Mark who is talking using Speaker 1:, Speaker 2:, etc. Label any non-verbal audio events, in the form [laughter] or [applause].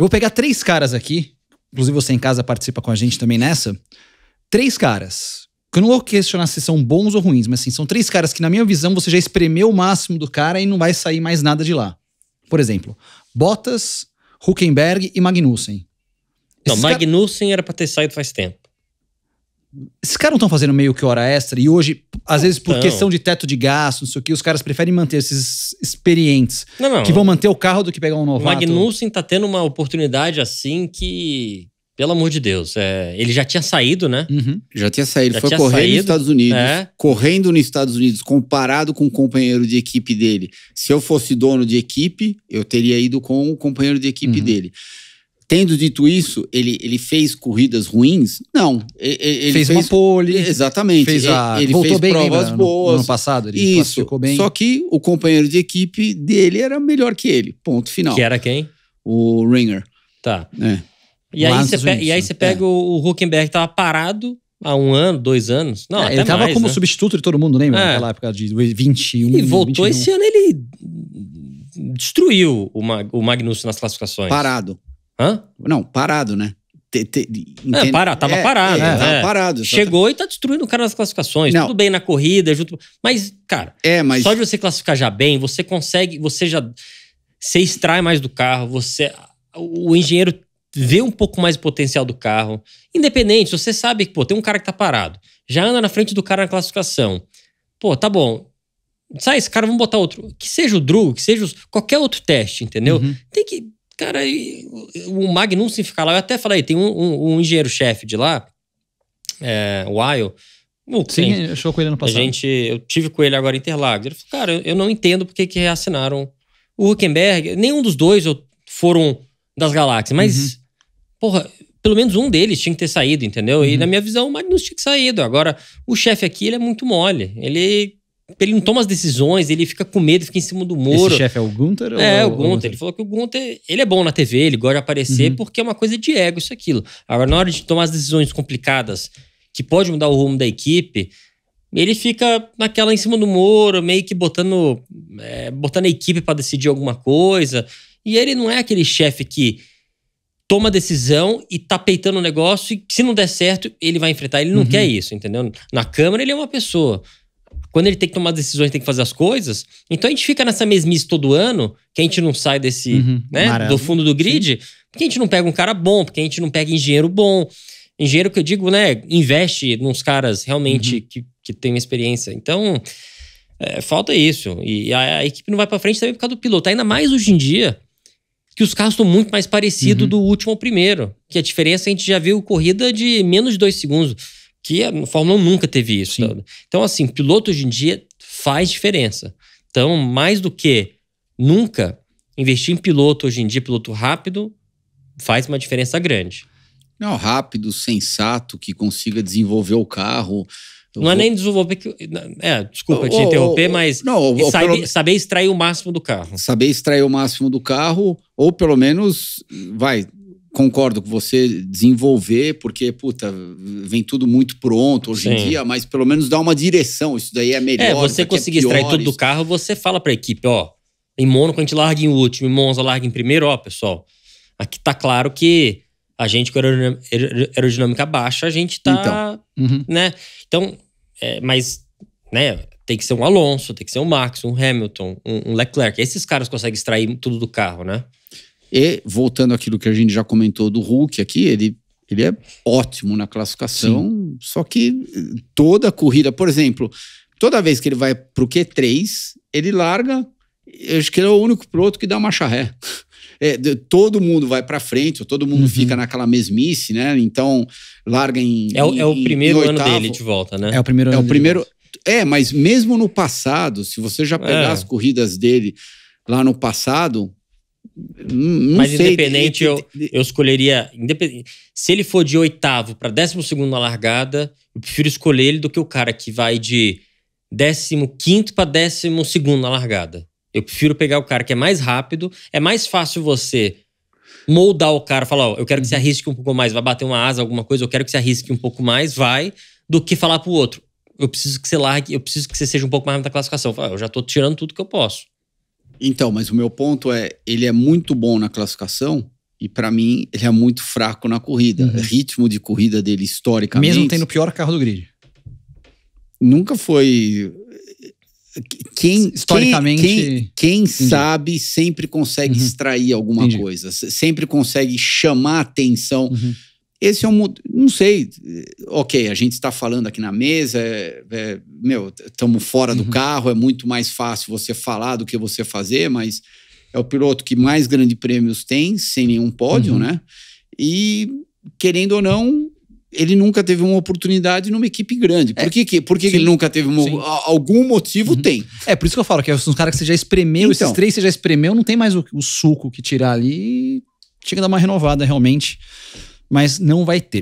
Speaker 1: Eu vou pegar três caras aqui, inclusive você em casa participa com a gente também nessa. Três caras. que Eu não vou questionar se são bons ou ruins, mas assim, são três caras que, na minha visão, você já espremeu o máximo do cara e não vai sair mais nada de lá. Por exemplo, Bottas, Huckenberg e Magnussen.
Speaker 2: Não, Esses Magnussen era pra ter saído faz tempo.
Speaker 1: Esses caras não estão fazendo meio que hora extra e hoje às vezes por então. questão de teto de gasto, não sei o que, os caras preferem manter esses experientes não, não. que vão manter o carro do que pegar um novato. O Magnussen
Speaker 2: tá tendo uma oportunidade assim que, pelo amor de Deus, é, ele já tinha saído, né? Uhum. Já tinha saído, já foi correndo nos Estados
Speaker 1: Unidos. É. Correndo nos Estados Unidos, comparado com o companheiro de equipe dele. Se eu fosse dono de equipe, eu teria ido com o companheiro de equipe uhum. dele. Tendo dito isso, ele, ele fez corridas ruins? Não. Ele fez, fez uma pole. Exatamente. Fez a, ele, voltou fez bem, provas lembra, boas. No ano passado, ele isso. bem. Só que
Speaker 2: o companheiro de equipe dele era melhor que ele. Ponto final. Que era quem? O Ringer. Tá. É. E, aí você pega, e aí você pega é. o Huckenberg que tava parado há um ano, dois anos. Não, é, ele tava mais, como né?
Speaker 1: substituto de todo mundo, lembra? É. Naquela época de 21. E voltou 21. esse ano,
Speaker 2: ele destruiu o, Mag o Magnus nas classificações. Parado. Hã? Não, parado, né? Te, te, é, para, tava é, é parado. É, tava né? parado. Chegou tá... e tá destruindo o cara nas classificações. Não. Tudo bem na corrida, junto. Mas, cara, é, mas... só de você classificar já bem, você consegue. Você já. Você extrai mais do carro, você. O engenheiro vê um pouco mais o potencial do carro. Independente, você sabe que, pô, tem um cara que tá parado. Já anda na frente do cara na classificação. Pô, tá bom. Sai esse cara, vamos botar outro. Que seja o Drew, que seja os... qualquer outro teste, entendeu? Uhum. Tem que Cara, e, o Magnum se ficar lá, eu até falei, tem um, um, um engenheiro-chefe de lá, é, o Ayo. Sim, com ele no passado. A gente, eu tive com ele agora em Interlagos. Ele falou, cara, eu, não entendo porque que reassinaram o Huckenberg. Nenhum dos dois foram das galáxias, mas, uhum. porra, pelo menos um deles tinha que ter saído, entendeu? Uhum. E na minha visão, o Magnus tinha que saído. Agora, o chefe aqui, ele é muito mole. Ele ele não toma as decisões, ele fica com medo, fica em cima do muro. Esse chefe é o Gunther? É, ou... É o Gunther. Ele falou que o Gunther, ele é bom na TV, ele gosta de aparecer uhum. porque é uma coisa de ego isso aquilo. Agora, na hora de tomar as decisões complicadas, que pode mudar o rumo da equipe, ele fica naquela em cima do muro, meio que botando, é, botando a equipe para decidir alguma coisa. E ele não é aquele chefe que toma a decisão e tá peitando o negócio e se não der certo, ele vai enfrentar. Ele não uhum. quer isso, entendeu? Na Câmara, ele é uma pessoa quando ele tem que tomar decisões, tem que fazer as coisas. Então a gente fica nessa mesmice todo ano, que a gente não sai desse, uhum, né, do fundo do grid, Sim. porque a gente não pega um cara bom, porque a gente não pega engenheiro bom. Engenheiro que eu digo, né, investe nos caras realmente uhum. que, que tem experiência. Então, é, falta isso. E a, a equipe não vai para frente também por causa do piloto. Ainda mais hoje em dia, que os carros estão muito mais parecidos uhum. do último ao primeiro. Que a diferença a gente já viu corrida de menos de dois segundos que a Fórmula 1 nunca teve isso. Sim. Então, assim, piloto hoje em dia faz diferença. Então, mais do que nunca, investir em piloto hoje em dia, piloto rápido, faz uma diferença grande. Não, rápido, sensato, que
Speaker 1: consiga desenvolver o carro.
Speaker 2: Eu não é vou... é nem desenvolver. É, desculpa te interromper, oh, oh, mas não, saber, pelo... saber extrair o máximo do carro.
Speaker 1: Saber extrair o máximo do carro, ou pelo menos, vai, concordo com você desenvolver, porque, puta, vem tudo muito pronto hoje Sim. em dia, mas pelo menos dá uma direção. Isso daí é, é melhor. É, você conseguir é extrair tudo do
Speaker 2: carro, você fala pra equipe, ó. Em Mônaco a gente larga em último, em Monza larga em primeiro, ó, pessoal. Aqui tá claro que a gente com aerodinâmica baixa, a gente tá. Então, uhum. né? Então, é, mas, né? Tem que ser um Alonso, tem que ser um Max, um Hamilton, um, um Leclerc. Esses caras conseguem extrair tudo do carro, né? E voltando àquilo que
Speaker 1: a gente já comentou do Hulk aqui, ele, ele é ótimo na classificação, Sim. só que toda a corrida, por exemplo, toda vez que ele vai para o Q3, ele larga. Eu acho que ele é o único piloto que dá uma charré. [laughs] É, todo mundo vai para frente, todo mundo uhum. fica naquela mesmice, né? Então, larga em. É o, em, é o primeiro ano dele de
Speaker 2: volta, né? É o primeiro é ano. É, o primeiro,
Speaker 1: é mas mesmo no passado, se você já pegar é. as corridas dele lá no passado, não Mas sei, independente, de, de,
Speaker 2: eu, eu escolheria. Independente, se ele for de oitavo para décimo segundo na largada, eu prefiro escolher ele do que o cara que vai de décimo quinto para décimo segundo na largada. Eu prefiro pegar o cara que é mais rápido, é mais fácil você moldar o cara, falar, ó, eu quero que você uhum. arrisque um pouco mais, vai bater uma asa, alguma coisa, eu quero que você arrisque um pouco mais, vai, do que falar pro outro, eu preciso que você largue, eu preciso que você seja um pouco mais na classificação. Ah, eu já tô tirando tudo que eu posso. Então, mas o meu ponto é, ele é muito bom na classificação e para
Speaker 1: mim ele é muito fraco na corrida. Uhum. Ritmo de corrida dele historicamente. Mesmo tendo o pior carro do grid. Nunca foi quem historicamente quem, quem sabe sempre consegue uhum. extrair alguma Entendi. coisa, sempre consegue chamar atenção. Uhum esse é um. Não sei. Ok, a gente está falando aqui na mesa, é, é, meu, estamos fora do uhum. carro, é muito mais fácil você falar do que você fazer, mas é o piloto que mais grandes prêmios tem, sem nenhum pódio, uhum. né? E, querendo ou não, ele nunca teve uma oportunidade numa equipe grande. Por é, que, que, por que, que ele nunca teve uma, algum motivo? Uhum. Tem. É, por isso que eu falo que são é os caras que você já espremeu, então, esses três você já espremeu, não tem mais o, o suco que tirar ali chega a dar uma renovada realmente mas não vai ter.